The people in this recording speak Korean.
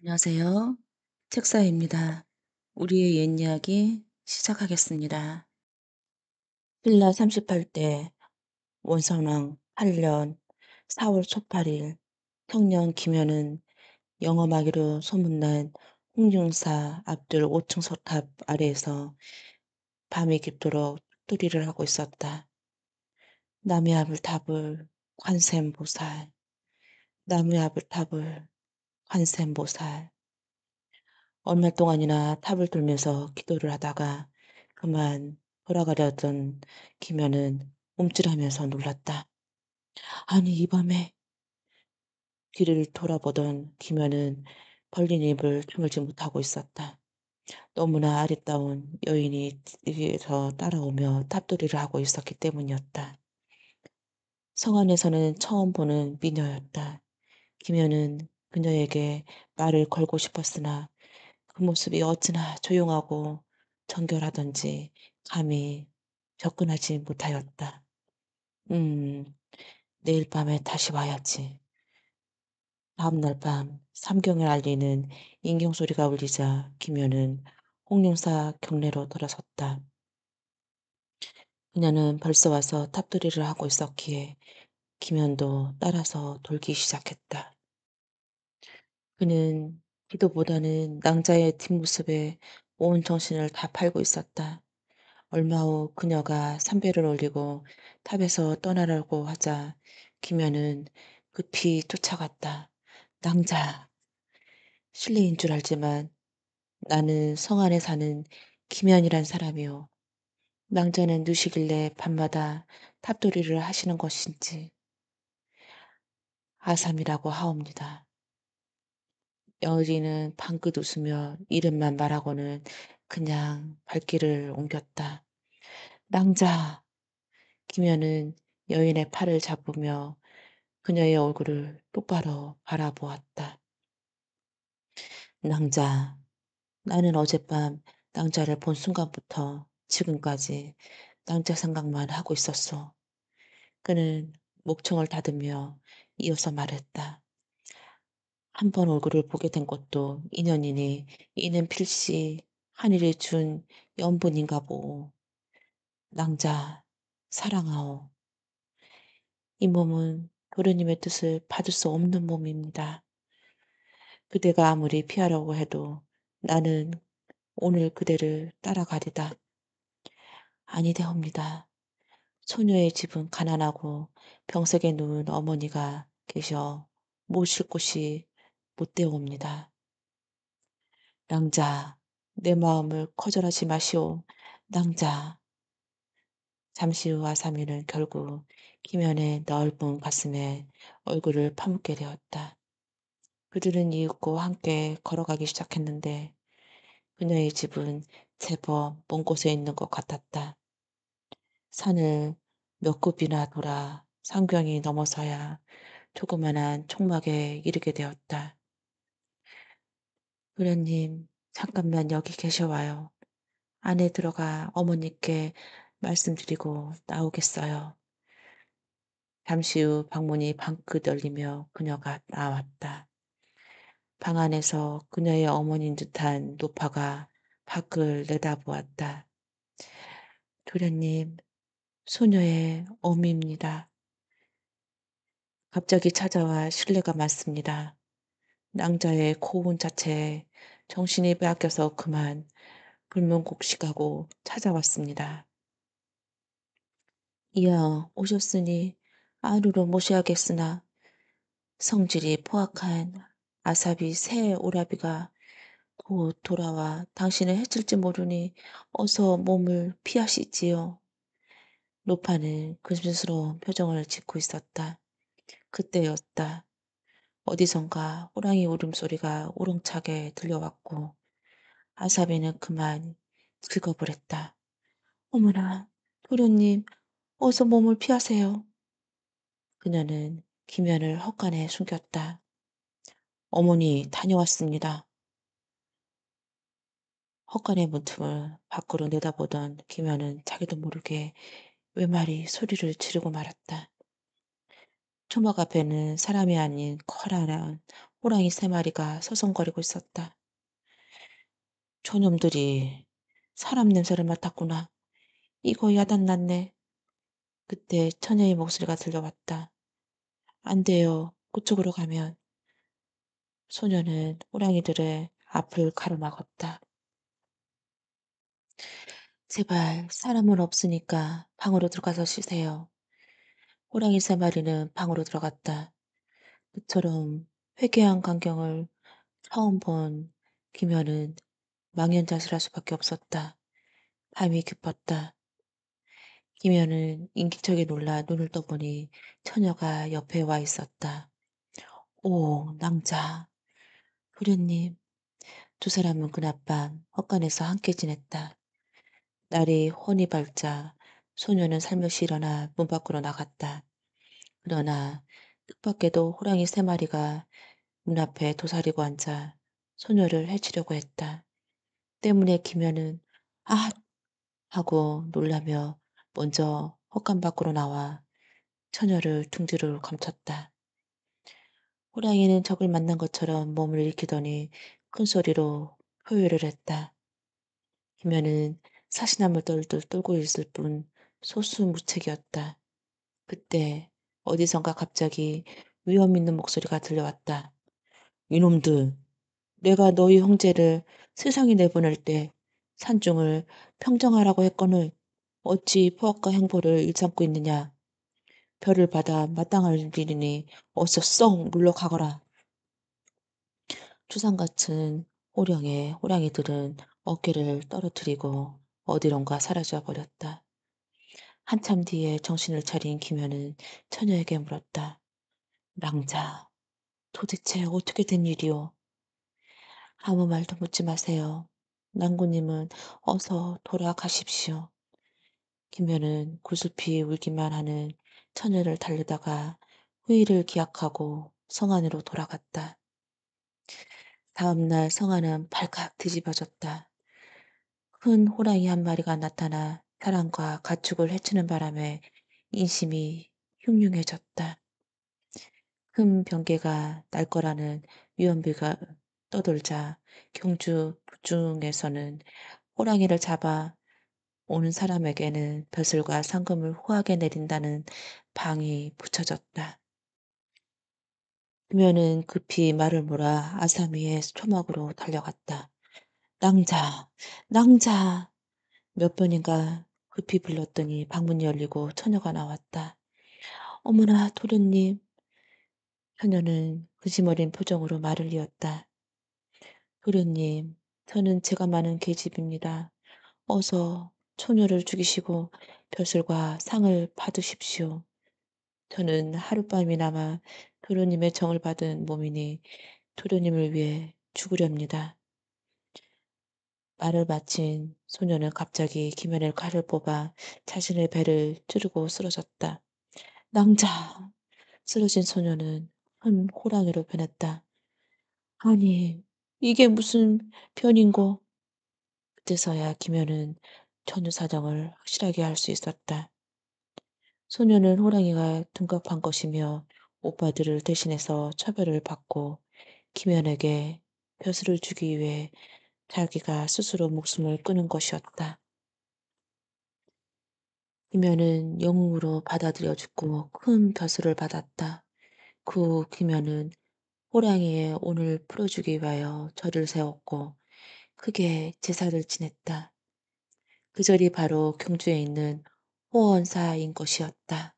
안녕하세요. 책사입니다. 우리의 옛 이야기 시작하겠습니다. 신라 38대 원성왕 8년 4월 초8일 청년 김현은 영어마기로 소문난 홍중사 앞뜰 5층 서탑 아래에서 밤이 깊도록 뚜리를 하고 있었다. 남의 앞을 탑을 관세음보살 남의 앞을 탑을 관샘보살 얼마 동안이나 탑을 돌면서 기도를 하다가 그만 돌아가려던 김현은 움찔하면서 놀랐다. 아니 이 밤에 길을 돌아보던 김현은 벌린 입을 주을지 못하고 있었다. 너무나 아리따운 여인이 뒤에서 따라오며 탑돌이를 하고 있었기 때문이었다. 성 안에서는 처음 보는 미녀였다. 김현은 그녀에게 말을 걸고 싶었으나 그 모습이 어찌나 조용하고 정결하던지 감히 접근하지 못하였다. 음, 내일 밤에 다시 와야지. 다음날 밤 삼경을 알리는 인경 소리가 울리자 김효는 홍룡사 경례로 돌아섰다. 그녀는 벌써 와서 탑두리를 하고 있었기에 김현도 따라서 돌기 시작했다. 그는 기도보다는 낭자의 뒷모습에 온 정신을 다 팔고 있었다. 얼마 후 그녀가 삼배를 올리고 탑에서 떠나라고 하자 김현은 급히 쫓아갔다. 낭자. 실례인 줄 알지만 나는 성 안에 사는 김현이란 사람이오 낭자는 누시길래 밤마다 탑돌이를 하시는 것인지 아삼이라고 하옵니다. 여인는 방긋 웃으며 이름만 말하고는 그냥 발길을 옮겼다. 낭자! 김연은 여인의 팔을 잡으며 그녀의 얼굴을 똑바로 바라보았다. 낭자. 나는 어젯밤 낭자를 본 순간부터 지금까지 낭자 생각만 하고 있었어. 그는 목청을 닫으며 이어서 말했다. 한번 얼굴을 보게 된 것도 인연이니 이는 필시 하늘이 준 연분인가보. 낭자 사랑하오. 이 몸은 도련님의 뜻을 받을 수 없는 몸입니다. 그대가 아무리 피하려고 해도 나는 오늘 그대를 따라가리다. 아니되옵니다. 소녀의 집은 가난하고 병석에 누운 어머니가 계셔 모실 곳이 못 되옵니다. 낭자, 내 마음을 커전하지 마시오. 낭자. 잠시 후와 3일은 결국 김현의 넓은 가슴에 얼굴을 파묻게 되었다. 그들은 이윽고 함께 걸어가기 시작했는데 그녀의 집은 제법 먼 곳에 있는 것 같았다. 산을 몇 굽이나 돌아 상경이 넘어서야 조그만한 총막에 이르게 되었다. 도련님, 잠깐만 여기 계셔와요. 안에 들어가 어머니께 말씀드리고 나오겠어요. 잠시 후 방문이 방긋 열리며 그녀가 나왔다. 방 안에서 그녀의 어머니인 듯한 노파가 밖을 내다보았다. 도련님, 소녀의 어미입니다. 갑자기 찾아와 신뢰가 많습니다. 낭자의 고운 자체에 정신이 빼앗겨서 그만 불문곡식하고 찾아왔습니다. 이어 오셨으니 안으로 모셔야겠으나 성질이 포악한 아삽이 새 오라비가 곧 돌아와 당신을 해칠지 모르니 어서 몸을 피하시지요. 노파는 근심스러운 표정을 짓고 있었다. 그때였다. 어디선가 호랑이 울음소리가 우렁차게 들려왔고 아사비는 그만 긁어을 했다. 어머나, 도련님, 어서 몸을 피하세요. 그녀는 김연을 헛간에 숨겼다. 어머니 다녀왔습니다. 헛간의 문틈을 밖으로 내다보던 김연은 자기도 모르게 외말이 소리를 지르고 말았다. 초막 앞에는 사람이 아닌 커다란 호랑이 세 마리가 서성거리고 있었다. 저놈들이 사람 냄새를 맡았구나. 이거 야단났네. 그때 처녀의 목소리가 들려왔다. 안 돼요. 그쪽으로 가면. 소녀는 호랑이들의 앞을 가로막았다. 제발 사람은 없으니까 방으로 들어가서 쉬세요. 호랑이 세 마리는 방으로 들어갔다. 그처럼 회개한 광경을 처음 본 김현은 망연자실할 수밖에 없었다. 밤이 깊었다. 김현은 인기척에 놀라 눈을 떠보니 처녀가 옆에 와 있었다. 오, 낭자. 도련님. 두 사람은 그날 밤 헛간에서 함께 지냈다. 날이 훤히 밝자 소녀는 살며시 일어나 문 밖으로 나갔다. 그러나 뜻밖에도 호랑이 세 마리가 문 앞에 도사리고 앉아 소녀를 해치려고 했다. 때문에 김현은 아! 하고 놀라며 먼저 헛간 밖으로 나와 처녀를 둥지를 감췄다. 호랑이는 적을 만난 것처럼 몸을 일으키더니 큰 소리로 효율을 했다. 김현은 사시나무 떨돌 떨고 있을 뿐 소수무책이었다. 그때 어디선가 갑자기 위험 있는 목소리가 들려왔다. 이놈들, 내가 너희 형제를 세상에 내보낼 때 산중을 평정하라고 했거늘 어찌 포악과 행보를 일삼고 있느냐. 별을 받아 마땅할 일이니 어서 썩 물러가거라. 추상같은 호령의 호랑이들은 어깨를 떨어뜨리고 어디론가 사라져 버렸다. 한참 뒤에 정신을 차린 김현은 처녀에게 물었다. 랑자, 도대체 어떻게 된 일이오? 아무 말도 묻지 마세요. 낭군님은 어서 돌아가십시오. 김현은 구슬피 울기만 하는 처녀를 달래다가 후일을 기약하고 성 안으로 돌아갔다. 다음날 성 안은 발칵 뒤집어졌다. 큰 호랑이 한 마리가 나타나 사랑과 가축을 해치는 바람에 인심이 흉흉해졌다. 흠 병개가 날 거라는 위험비가 떠돌자 경주 북중에서는 호랑이를 잡아 오는 사람에게는 벼슬과 상금을 호하게 내린다는 방이 붙여졌다. 그녀는 급히 말을 몰아 아사미의 초막으로 달려갔다. 낭자, 낭자! 몇 번인가 급히 불렀더니 방문이 열리고 처녀가 나왔다. 어머나 도련님. 처녀는 근심어린 표정으로 말을 이었다. 도련님, 저는 제가 많은 계집입니다. 어서 처녀를 죽이시고 벼슬과 상을 받으십시오. 저는 하룻밤이나마 도련님의 정을 받은 몸이니 도련님을 위해 죽으렵니다. 말을 마친 소녀는 갑자기 김현의 칼을 뽑아 자신의 배를 찌르고 쓰러졌다. 낭자! 쓰러진 소녀는 큰 호랑이로 변했다. 아니, 이게 무슨 변인고? 그때서야 김현은 전유 사정을 확실하게 할 수 있었다. 소녀는 호랑이가 둔갑한 것이며 오빠들을 대신해서 처벌을 받고 김현에게 벼슬을 주기 위해 자기가 스스로 목숨을 끊은 것이었다. 김연은 영웅으로 받아들여죽고큰 벼슬을 받았다. 그후 김연은 호랑이의 온을 풀어주기 위하여 절을 세웠고 크게 제사를 지냈다. 그 절이 바로 경주에 있는 호원사인 것이었다.